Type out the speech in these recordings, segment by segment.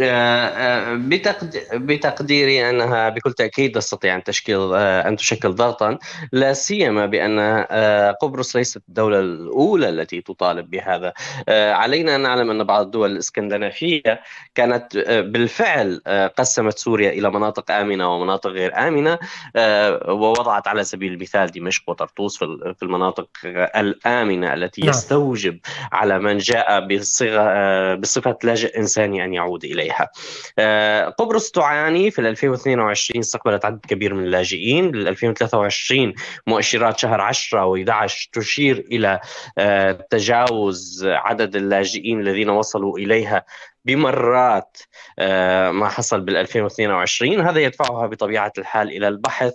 آه، آه، بتقديري انها بكل تاكيد تستطيع ان تشكل آه، ان تشكل ضغطا لا سيما بان قبرص ليست الدوله الاولى التي تطالب بهذا علينا ان نعلم ان بعض الدول الاسكندنافيه كانت بالفعل قسمت سوريا الى مناطق امنه ومناطق غير امنه ووضعت على سبيل المثال دمشق وطرطوس في المناطق الامنه التي نعم. يستوجب على من جاء بصفه لاجئ انساني ان يعود اليها إليها آه، قبرص تعاني في 2022 استقبلت عدد كبير من اللاجئين بال 2023 مؤشرات شهر 10 و11 تشير إلى آه، تجاوز عدد اللاجئين الذين وصلوا إليها بمرات آه، ما حصل بال 2022 هذا يدفعها بطبيعة الحال إلى البحث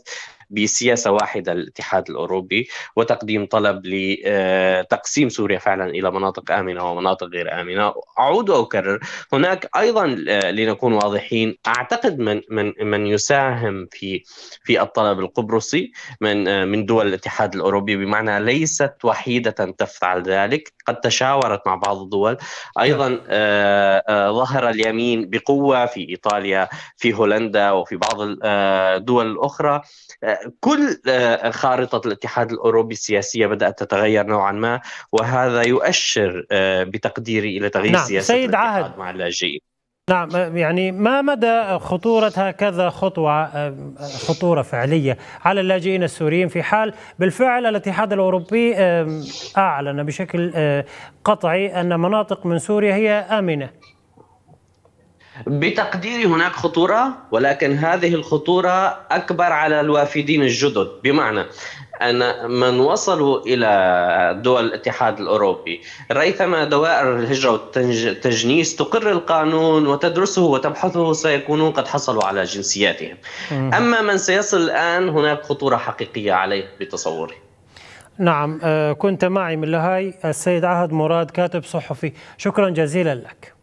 بسياسه واحده الاتحاد الاوروبي وتقديم طلب لتقسيم آه، سوريا فعلا الى مناطق امنه ومناطق غير امنه اعود واكرر هناك ايضا آه، لنكون واضحين اعتقد من من من يساهم في في الطلب القبرصي من آه، من دول الاتحاد الاوروبي بمعنى ليست وحيده تفعل ذلك قد تشاورت مع بعض الدول ايضا نعم. ظهر اليمين بقوه في ايطاليا في هولندا وفي بعض الدول الاخرى كل آه، خارطة الاتحاد الأوروبي السياسية بدأت تتغير نوعا ما وهذا يؤشر آه، بتقديري إلى تغيير نعم. سياسة سيد عهد. مع اللاجئين نعم يعني ما مدى خطورة هكذا خطوة آه، خطورة فعلية على اللاجئين السوريين في حال بالفعل الاتحاد الأوروبي أعلن بشكل قطعي أن مناطق من سوريا هي آمنة بتقديري هناك خطورة ولكن هذه الخطورة أكبر على الوافدين الجدد بمعنى أن من وصلوا إلى دول الاتحاد الأوروبي ريثما دوائر الهجرة والتجنيس تقر القانون وتدرسه وتبحثه سيكونون قد حصلوا على جنسياتهم أما من سيصل الآن هناك خطورة حقيقية عليه بتصوري نعم آه، كنت معي من لهاي السيد عهد مراد كاتب صحفي شكرا جزيلا لك